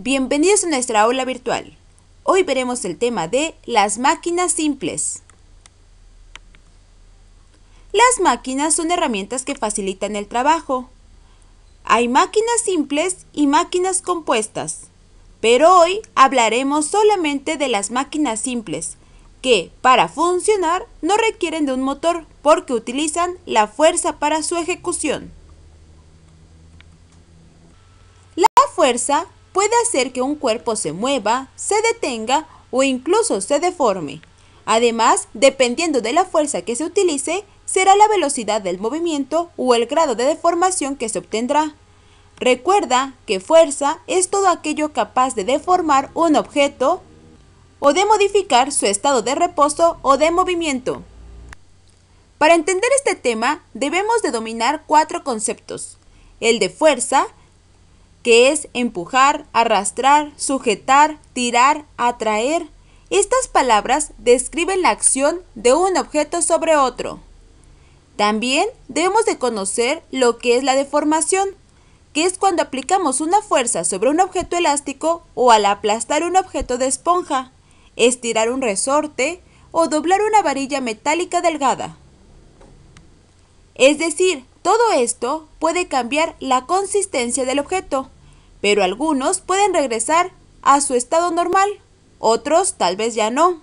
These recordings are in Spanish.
Bienvenidos a nuestra aula virtual. Hoy veremos el tema de las máquinas simples. Las máquinas son herramientas que facilitan el trabajo. Hay máquinas simples y máquinas compuestas, pero hoy hablaremos solamente de las máquinas simples, que para funcionar no requieren de un motor porque utilizan la fuerza para su ejecución. La fuerza puede hacer que un cuerpo se mueva, se detenga o incluso se deforme. Además, dependiendo de la fuerza que se utilice, será la velocidad del movimiento o el grado de deformación que se obtendrá. Recuerda que fuerza es todo aquello capaz de deformar un objeto o de modificar su estado de reposo o de movimiento. Para entender este tema debemos de dominar cuatro conceptos. El de fuerza, que es empujar, arrastrar, sujetar, tirar, atraer. Estas palabras describen la acción de un objeto sobre otro. También debemos de conocer lo que es la deformación, que es cuando aplicamos una fuerza sobre un objeto elástico o al aplastar un objeto de esponja, estirar un resorte o doblar una varilla metálica delgada. Es decir, todo esto puede cambiar la consistencia del objeto, pero algunos pueden regresar a su estado normal, otros tal vez ya no.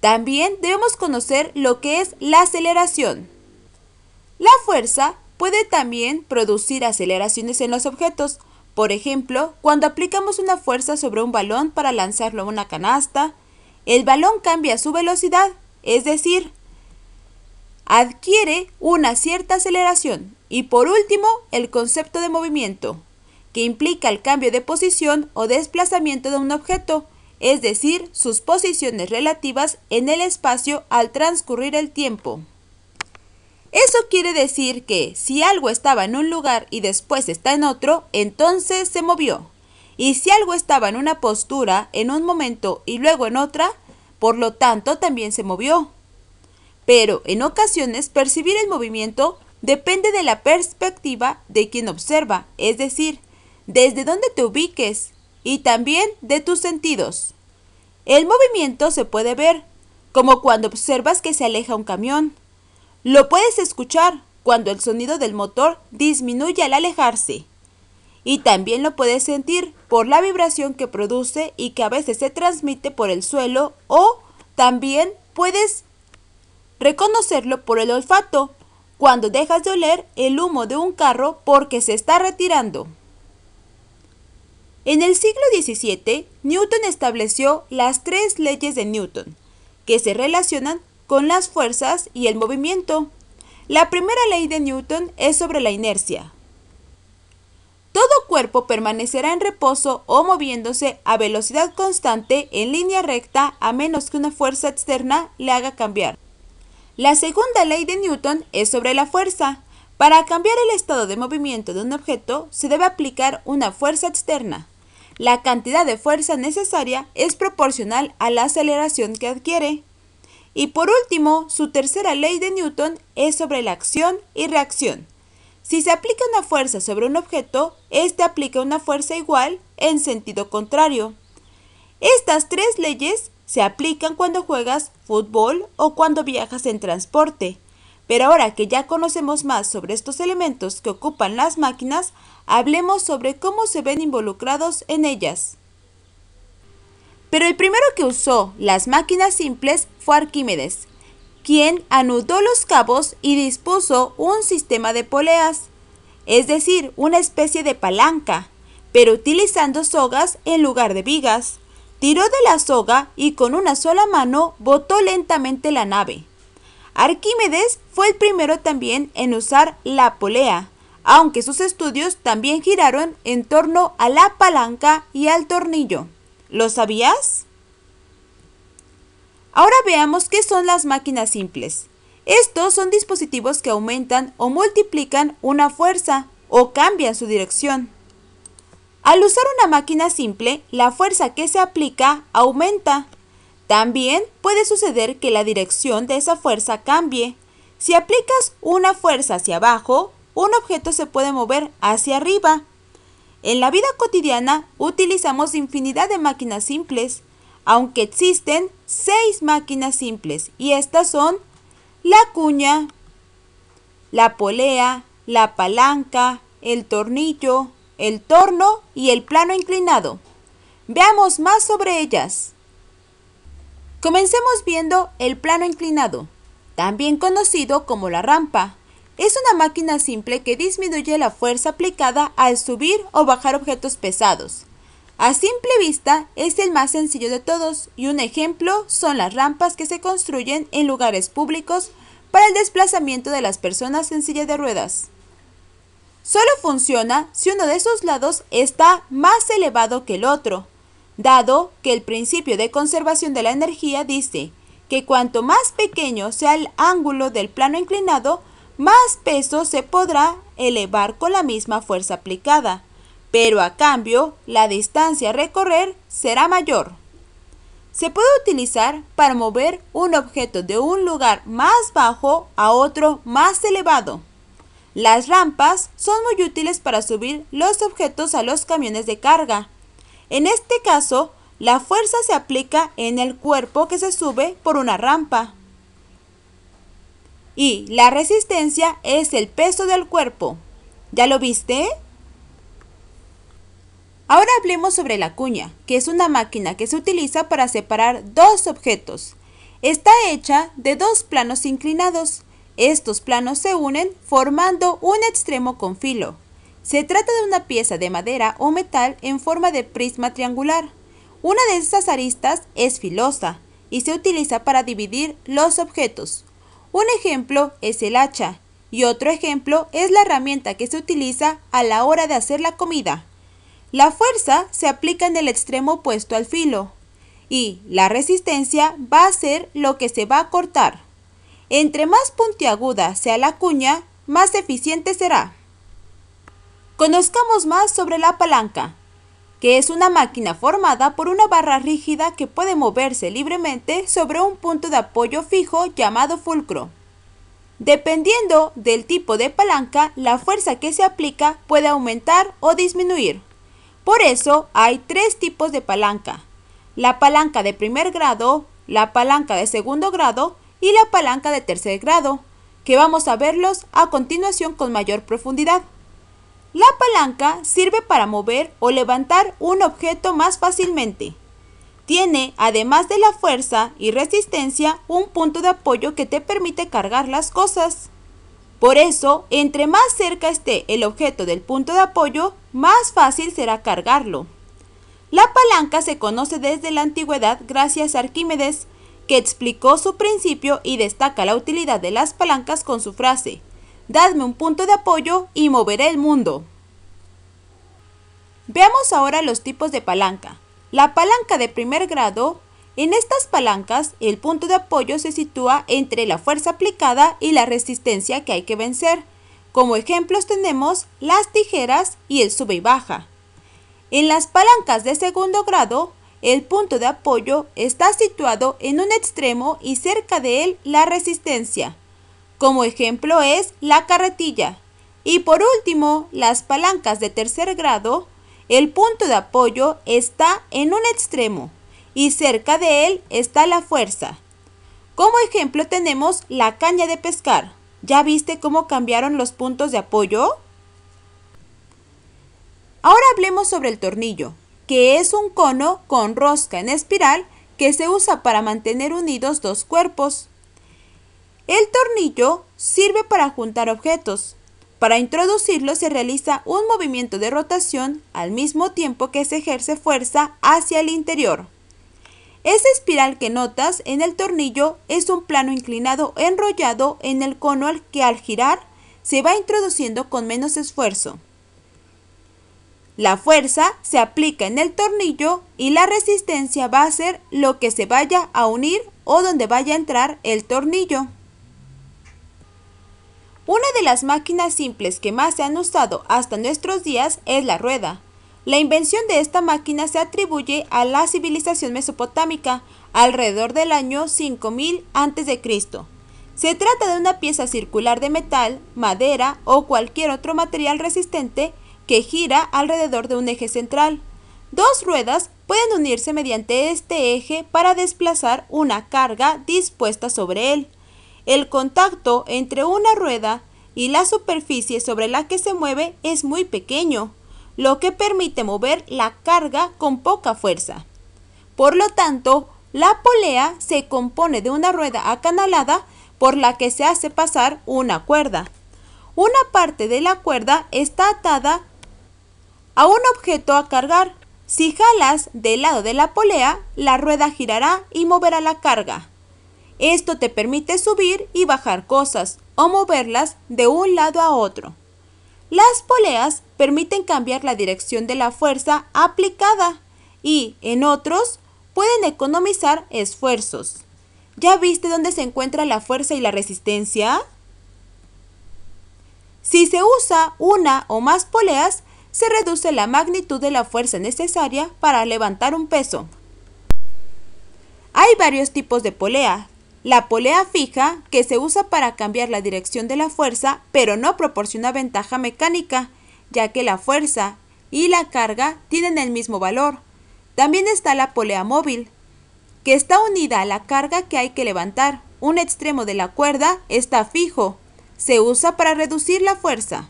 También debemos conocer lo que es la aceleración. La fuerza puede también producir aceleraciones en los objetos, por ejemplo, cuando aplicamos una fuerza sobre un balón para lanzarlo a una canasta, el balón cambia su velocidad, es decir, adquiere una cierta aceleración. Y por último, el concepto de movimiento, que implica el cambio de posición o desplazamiento de un objeto, es decir, sus posiciones relativas en el espacio al transcurrir el tiempo. Eso quiere decir que si algo estaba en un lugar y después está en otro, entonces se movió. Y si algo estaba en una postura en un momento y luego en otra, por lo tanto también se movió pero en ocasiones percibir el movimiento depende de la perspectiva de quien observa, es decir, desde dónde te ubiques y también de tus sentidos. El movimiento se puede ver, como cuando observas que se aleja un camión. Lo puedes escuchar cuando el sonido del motor disminuye al alejarse. Y también lo puedes sentir por la vibración que produce y que a veces se transmite por el suelo o también puedes reconocerlo por el olfato, cuando dejas de oler el humo de un carro porque se está retirando. En el siglo XVII, Newton estableció las tres leyes de Newton, que se relacionan con las fuerzas y el movimiento. La primera ley de Newton es sobre la inercia. Todo cuerpo permanecerá en reposo o moviéndose a velocidad constante en línea recta a menos que una fuerza externa le haga cambiar. La segunda ley de Newton es sobre la fuerza. Para cambiar el estado de movimiento de un objeto se debe aplicar una fuerza externa. La cantidad de fuerza necesaria es proporcional a la aceleración que adquiere. Y por último, su tercera ley de Newton es sobre la acción y reacción. Si se aplica una fuerza sobre un objeto, éste aplica una fuerza igual en sentido contrario. Estas tres leyes se aplican cuando juegas fútbol o cuando viajas en transporte. Pero ahora que ya conocemos más sobre estos elementos que ocupan las máquinas, hablemos sobre cómo se ven involucrados en ellas. Pero el primero que usó las máquinas simples fue Arquímedes, quien anudó los cabos y dispuso un sistema de poleas, es decir, una especie de palanca, pero utilizando sogas en lugar de vigas tiró de la soga y con una sola mano botó lentamente la nave. Arquímedes fue el primero también en usar la polea, aunque sus estudios también giraron en torno a la palanca y al tornillo. ¿Lo sabías? Ahora veamos qué son las máquinas simples. Estos son dispositivos que aumentan o multiplican una fuerza o cambian su dirección. Al usar una máquina simple, la fuerza que se aplica aumenta. También puede suceder que la dirección de esa fuerza cambie. Si aplicas una fuerza hacia abajo, un objeto se puede mover hacia arriba. En la vida cotidiana utilizamos infinidad de máquinas simples, aunque existen seis máquinas simples y estas son la cuña, la polea, la palanca, el tornillo, el torno y el plano inclinado. Veamos más sobre ellas. Comencemos viendo el plano inclinado, también conocido como la rampa. Es una máquina simple que disminuye la fuerza aplicada al subir o bajar objetos pesados. A simple vista es el más sencillo de todos y un ejemplo son las rampas que se construyen en lugares públicos para el desplazamiento de las personas en silla de ruedas. Solo funciona si uno de esos lados está más elevado que el otro, dado que el principio de conservación de la energía dice que cuanto más pequeño sea el ángulo del plano inclinado, más peso se podrá elevar con la misma fuerza aplicada, pero a cambio la distancia a recorrer será mayor. Se puede utilizar para mover un objeto de un lugar más bajo a otro más elevado. Las rampas son muy útiles para subir los objetos a los camiones de carga. En este caso, la fuerza se aplica en el cuerpo que se sube por una rampa. Y la resistencia es el peso del cuerpo. ¿Ya lo viste? Ahora hablemos sobre la cuña, que es una máquina que se utiliza para separar dos objetos. Está hecha de dos planos inclinados estos planos se unen formando un extremo con filo. Se trata de una pieza de madera o metal en forma de prisma triangular. Una de estas aristas es filosa y se utiliza para dividir los objetos. Un ejemplo es el hacha y otro ejemplo es la herramienta que se utiliza a la hora de hacer la comida. La fuerza se aplica en el extremo opuesto al filo y la resistencia va a ser lo que se va a cortar. Entre más puntiaguda sea la cuña, más eficiente será. Conozcamos más sobre la palanca, que es una máquina formada por una barra rígida que puede moverse libremente sobre un punto de apoyo fijo llamado fulcro. Dependiendo del tipo de palanca, la fuerza que se aplica puede aumentar o disminuir. Por eso hay tres tipos de palanca. La palanca de primer grado, la palanca de segundo grado y la palanca de tercer grado, que vamos a verlos a continuación con mayor profundidad. La palanca sirve para mover o levantar un objeto más fácilmente. Tiene, además de la fuerza y resistencia, un punto de apoyo que te permite cargar las cosas. Por eso, entre más cerca esté el objeto del punto de apoyo, más fácil será cargarlo. La palanca se conoce desde la antigüedad gracias a Arquímedes, que explicó su principio y destaca la utilidad de las palancas con su frase, Dadme un punto de apoyo y moveré el mundo. Veamos ahora los tipos de palanca. La palanca de primer grado, en estas palancas el punto de apoyo se sitúa entre la fuerza aplicada y la resistencia que hay que vencer. Como ejemplos tenemos las tijeras y el sube y baja. En las palancas de segundo grado, el punto de apoyo está situado en un extremo y cerca de él la resistencia. Como ejemplo es la carretilla. Y por último, las palancas de tercer grado, el punto de apoyo está en un extremo y cerca de él está la fuerza. Como ejemplo tenemos la caña de pescar. ¿Ya viste cómo cambiaron los puntos de apoyo? Ahora hablemos sobre el tornillo que es un cono con rosca en espiral que se usa para mantener unidos dos cuerpos. El tornillo sirve para juntar objetos. Para introducirlo se realiza un movimiento de rotación al mismo tiempo que se ejerce fuerza hacia el interior. Esa espiral que notas en el tornillo es un plano inclinado enrollado en el cono al que al girar se va introduciendo con menos esfuerzo. La fuerza se aplica en el tornillo y la resistencia va a ser lo que se vaya a unir o donde vaya a entrar el tornillo. Una de las máquinas simples que más se han usado hasta nuestros días es la rueda. La invención de esta máquina se atribuye a la civilización mesopotámica alrededor del año 5000 a.C. Se trata de una pieza circular de metal, madera o cualquier otro material resistente que gira alrededor de un eje central. Dos ruedas pueden unirse mediante este eje para desplazar una carga dispuesta sobre él. El contacto entre una rueda y la superficie sobre la que se mueve es muy pequeño, lo que permite mover la carga con poca fuerza. Por lo tanto, la polea se compone de una rueda acanalada por la que se hace pasar una cuerda. Una parte de la cuerda está atada a un objeto a cargar. Si jalas del lado de la polea, la rueda girará y moverá la carga. Esto te permite subir y bajar cosas o moverlas de un lado a otro. Las poleas permiten cambiar la dirección de la fuerza aplicada y, en otros, pueden economizar esfuerzos. ¿Ya viste dónde se encuentra la fuerza y la resistencia? Si se usa una o más poleas, se reduce la magnitud de la fuerza necesaria para levantar un peso. Hay varios tipos de polea. La polea fija, que se usa para cambiar la dirección de la fuerza, pero no proporciona ventaja mecánica, ya que la fuerza y la carga tienen el mismo valor. También está la polea móvil, que está unida a la carga que hay que levantar. Un extremo de la cuerda está fijo. Se usa para reducir la fuerza.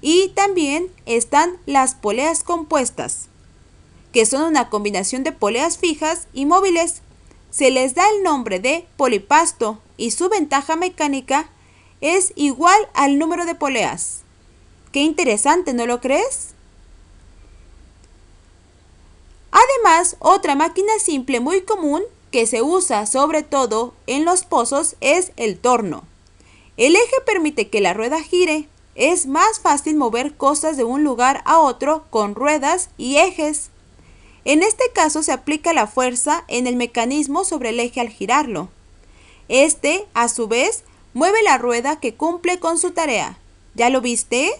Y también están las poleas compuestas, que son una combinación de poleas fijas y móviles. Se les da el nombre de polipasto y su ventaja mecánica es igual al número de poleas. Qué interesante, ¿no lo crees? Además, otra máquina simple muy común que se usa sobre todo en los pozos es el torno. El eje permite que la rueda gire es más fácil mover cosas de un lugar a otro con ruedas y ejes. En este caso se aplica la fuerza en el mecanismo sobre el eje al girarlo. Este, a su vez, mueve la rueda que cumple con su tarea. ¿Ya lo viste?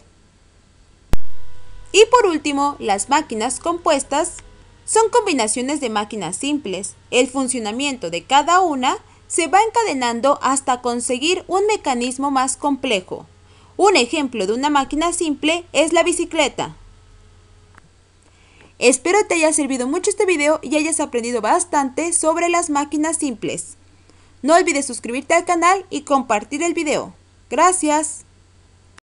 Y por último, las máquinas compuestas son combinaciones de máquinas simples. El funcionamiento de cada una se va encadenando hasta conseguir un mecanismo más complejo. Un ejemplo de una máquina simple es la bicicleta. Espero te haya servido mucho este video y hayas aprendido bastante sobre las máquinas simples. No olvides suscribirte al canal y compartir el video. Gracias.